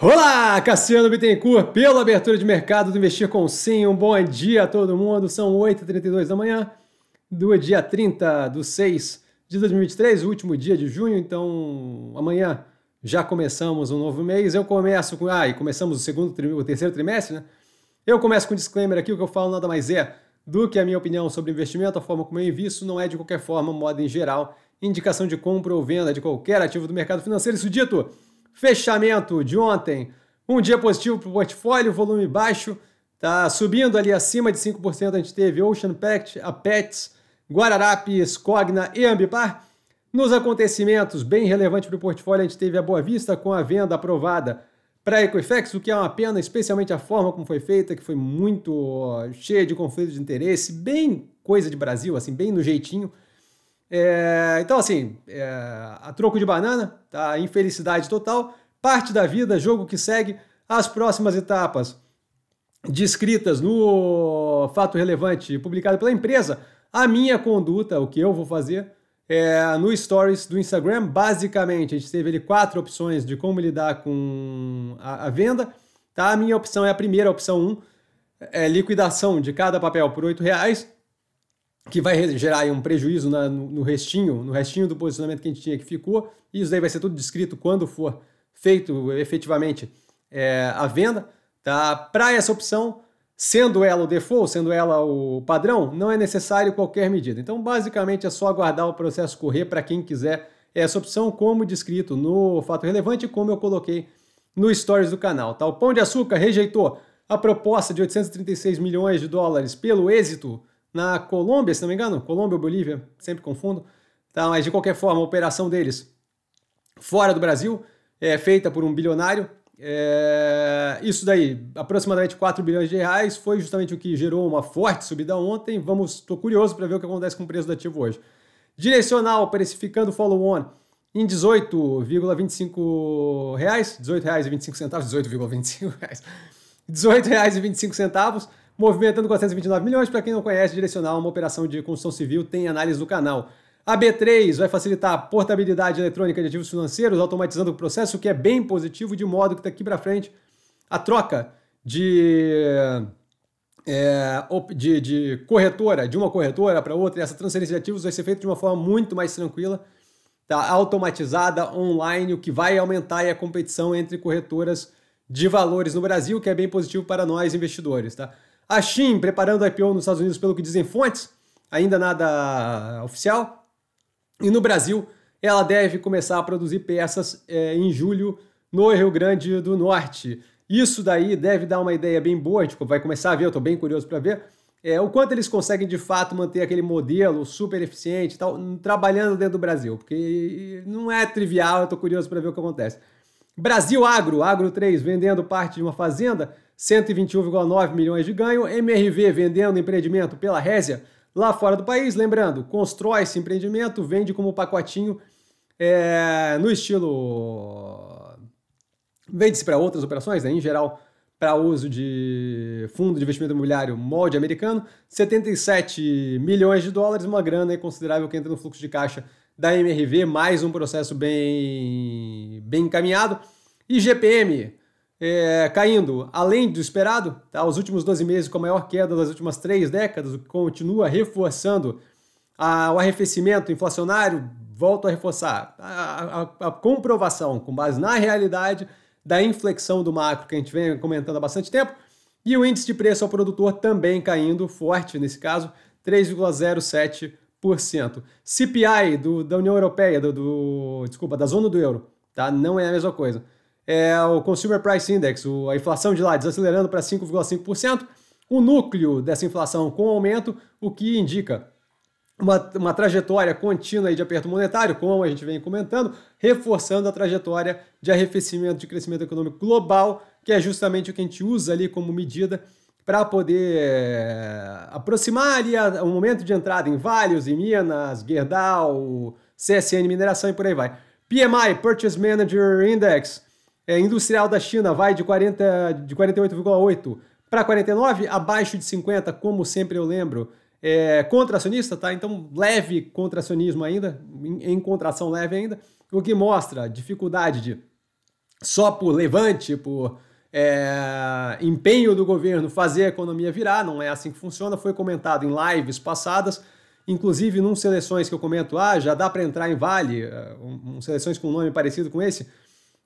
Olá, Cassiano Bittencourt, pela abertura de mercado do Investir com Sim. Um bom dia a todo mundo. São 8h32 da manhã do dia 30 do 6 de 2023, o último dia de junho. Então, amanhã já começamos um novo mês. Eu começo com. Ah, e começamos o segundo, o terceiro trimestre, né? Eu começo com um disclaimer aqui: o que eu falo nada mais é do que a minha opinião sobre investimento, a forma como eu invisto, não é de qualquer forma, moda em geral, indicação de compra ou venda de qualquer ativo do mercado financeiro. Isso dito. Fechamento de ontem, um dia positivo para o portfólio, volume baixo, tá subindo ali acima de 5%. A gente teve Ocean Pact, a Pets, Guararapes, Cogna e Ambipar. Nos acontecimentos, bem relevante para o portfólio, a gente teve a Boa Vista com a venda aprovada para equifex Equifax, o que é uma pena, especialmente a forma como foi feita, que foi muito ó, cheia de conflitos de interesse, bem coisa de Brasil, assim, bem no jeitinho. É, então, assim, é, a troco de banana, tá? Infelicidade total, parte da vida, jogo que segue. As próximas etapas descritas no fato relevante publicado pela empresa, a minha conduta, o que eu vou fazer, é, no Stories do Instagram, basicamente, a gente teve ali quatro opções de como lidar com a, a venda. Tá? A minha opção é a primeira, a opção 1, um, é liquidação de cada papel por R$ reais que vai gerar um prejuízo na, no, no, restinho, no restinho do posicionamento que a gente tinha que ficou, e isso daí vai ser tudo descrito quando for feito efetivamente é, a venda, tá? Para essa opção, sendo ela o default, sendo ela o padrão, não é necessário qualquer medida. Então, basicamente, é só aguardar o processo correr para quem quiser essa opção, como descrito no fato relevante, como eu coloquei no stories do canal, tá? O Pão de Açúcar rejeitou a proposta de 836 milhões de dólares pelo êxito na Colômbia, se não me engano, Colômbia ou Bolívia, sempre confundo. Tá, mas de qualquer forma, a operação deles fora do Brasil é feita por um bilionário. É, isso daí, aproximadamente 4 bilhões de reais, foi justamente o que gerou uma forte subida ontem. Vamos, estou curioso para ver o que acontece com o preço do ativo hoje. Direcional, precificando follow-on em 18,25 reais, 18,25 reais e centavos, 18,25 reais, 18,25 reais e centavos movimentando 429 milhões. Para quem não conhece, direcional uma operação de construção civil tem análise do canal. A B3 vai facilitar a portabilidade eletrônica de ativos financeiros, automatizando o processo, o que é bem positivo, de modo que daqui para frente a troca de, é, de, de, corretora, de uma corretora para outra, essa transferência de ativos vai ser feita de uma forma muito mais tranquila, tá? automatizada, online, o que vai aumentar a competição entre corretoras de valores no Brasil, que é bem positivo para nós investidores. Tá? A Shin preparando a IPO nos Estados Unidos, pelo que dizem fontes, ainda nada oficial. E no Brasil, ela deve começar a produzir peças é, em julho no Rio Grande do Norte. Isso daí deve dar uma ideia bem boa, a gente vai começar a ver, eu estou bem curioso para ver, é, o quanto eles conseguem de fato manter aquele modelo super eficiente tal, trabalhando dentro do Brasil, porque não é trivial, eu estou curioso para ver o que acontece. Brasil Agro, Agro 3, vendendo parte de uma fazenda, 121,9 milhões de ganho. MRV vendendo empreendimento pela Résia lá fora do país. Lembrando, constrói esse empreendimento, vende como pacotinho é, no estilo. Vende-se para outras operações, né? em geral para uso de fundo de investimento imobiliário molde americano, 77 milhões de dólares, uma grana considerável que entra no fluxo de caixa da MRV, mais um processo bem, bem encaminhado. E GPM, é, caindo além do esperado, tá? os últimos 12 meses com a maior queda das últimas três décadas, o que continua reforçando a, o arrefecimento inflacionário, volto a reforçar, a, a, a comprovação com base na realidade da inflexão do macro que a gente vem comentando há bastante tempo, e o índice de preço ao produtor também caindo forte, nesse caso, 3,07%. CPI do, da União Europeia, do, do, desculpa, da zona do euro, tá? não é a mesma coisa é o Consumer Price Index, a inflação de lá desacelerando para 5,5%, o núcleo dessa inflação com aumento, o que indica uma, uma trajetória contínua de aperto monetário, como a gente vem comentando, reforçando a trajetória de arrefecimento de crescimento econômico global, que é justamente o que a gente usa ali como medida para poder eh, aproximar ali o momento de entrada em Vales, em Minas, Gerdau, CSN Mineração e por aí vai. PMI, Purchase Manager Index, é, industrial da China vai de 40 de 48,8 para 49, abaixo de 50, como sempre eu lembro. É, contracionista, tá? Então, leve contracionismo ainda, em, em contração leve ainda, o que mostra dificuldade de só por levante, por é, empenho do governo fazer a economia virar, não é assim que funciona, foi comentado em lives passadas, inclusive num seleções que eu comento, ah, já dá para entrar em vale, é, um, um seleções com um nome parecido com esse,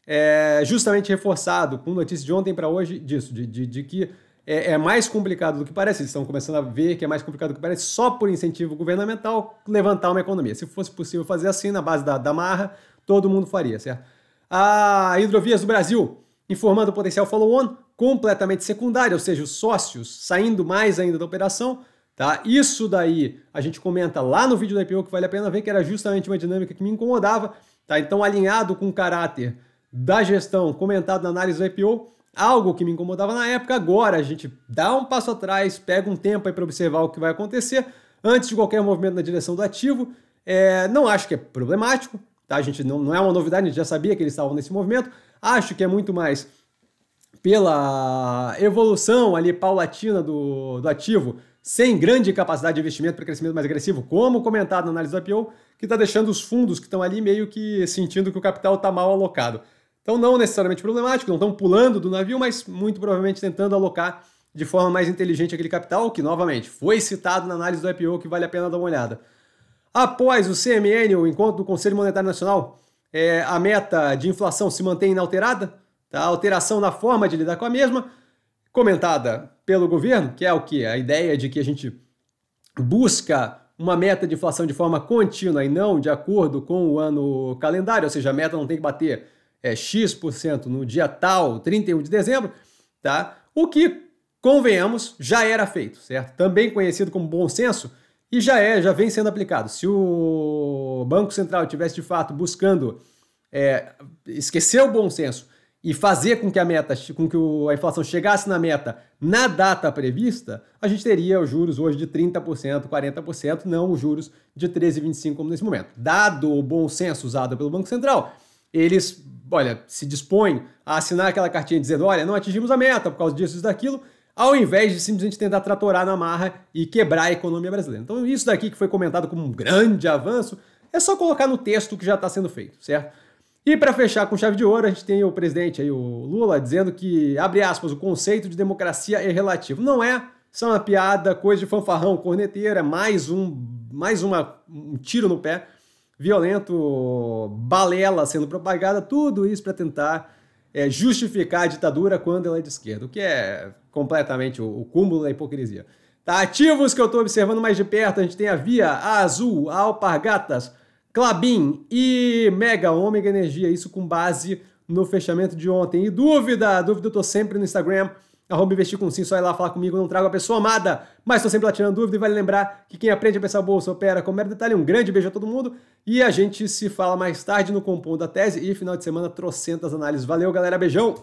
é, justamente reforçado com notícia de ontem para hoje disso, de, de, de que é, é, mais complicado do que parece. Eles estão começando a ver que é mais complicado do que parece só por incentivo governamental levantar uma economia. Se fosse possível fazer assim, na base da, da marra, todo mundo faria, certo? A Hidrovias do Brasil informando o potencial follow-on completamente secundário, ou seja, os sócios saindo mais ainda da operação. Tá? Isso daí a gente comenta lá no vídeo da IPO que vale a pena ver, que era justamente uma dinâmica que me incomodava. Tá? Então, alinhado com o caráter da gestão comentado na análise do IPO, algo que me incomodava na época. Agora a gente dá um passo atrás, pega um tempo aí para observar o que vai acontecer antes de qualquer movimento na direção do ativo. É, não acho que é problemático, tá? A gente não, não é uma novidade, a gente já sabia que eles estavam nesse movimento. Acho que é muito mais pela evolução ali paulatina do, do ativo, sem grande capacidade de investimento para crescimento mais agressivo, como comentado na análise do IPO, que está deixando os fundos que estão ali meio que sentindo que o capital está mal alocado. Então, não necessariamente problemático, não estão pulando do navio, mas muito provavelmente tentando alocar de forma mais inteligente aquele capital, que novamente foi citado na análise do IPO, que vale a pena dar uma olhada. Após o CMN, o encontro do Conselho Monetário Nacional, é, a meta de inflação se mantém inalterada, tá? a alteração na forma de lidar com a mesma, comentada pelo governo, que é o que? A ideia de que a gente busca uma meta de inflação de forma contínua e não de acordo com o ano calendário, ou seja, a meta não tem que bater é, X% no dia tal, 31 de dezembro, tá? O que, convenhamos, já era feito, certo? Também conhecido como bom senso e já é, já vem sendo aplicado. Se o Banco Central tivesse de fato buscando é, esquecer o bom senso e fazer com que a meta, com que a inflação chegasse na meta na data prevista, a gente teria os juros hoje de 30%, 40%, não os juros de 13,25 como nesse momento. Dado o bom senso usado pelo Banco Central, eles, olha, se dispõem a assinar aquela cartinha dizendo, olha, não atingimos a meta por causa disso e daquilo, ao invés de simplesmente tentar tratorar na marra e quebrar a economia brasileira. Então isso daqui que foi comentado como um grande avanço, é só colocar no texto que já está sendo feito, certo? E para fechar com chave de ouro, a gente tem o presidente aí, o Lula, dizendo que, abre aspas, o conceito de democracia é relativo. Não é, são uma piada, coisa de fanfarrão, corneteira, mais um, mais uma, um tiro no pé violento, balela sendo propagada, tudo isso para tentar é, justificar a ditadura quando ela é de esquerda, o que é completamente o, o cúmulo da hipocrisia. Tá, ativos que eu estou observando mais de perto, a gente tem a Via, a Azul, a Alpargatas, Clabin e Mega Ômega Energia, isso com base no fechamento de ontem. E dúvida, dúvida eu estou sempre no Instagram, Arroba investir com sim, só ir lá falar comigo, não trago a pessoa amada, mas estou sempre lá tirando dúvida e vale lembrar que quem aprende a pensar bolsa opera com mero detalhe. Um grande beijo a todo mundo e a gente se fala mais tarde no Compondo da Tese e final de semana trocentas análises. Valeu, galera, beijão!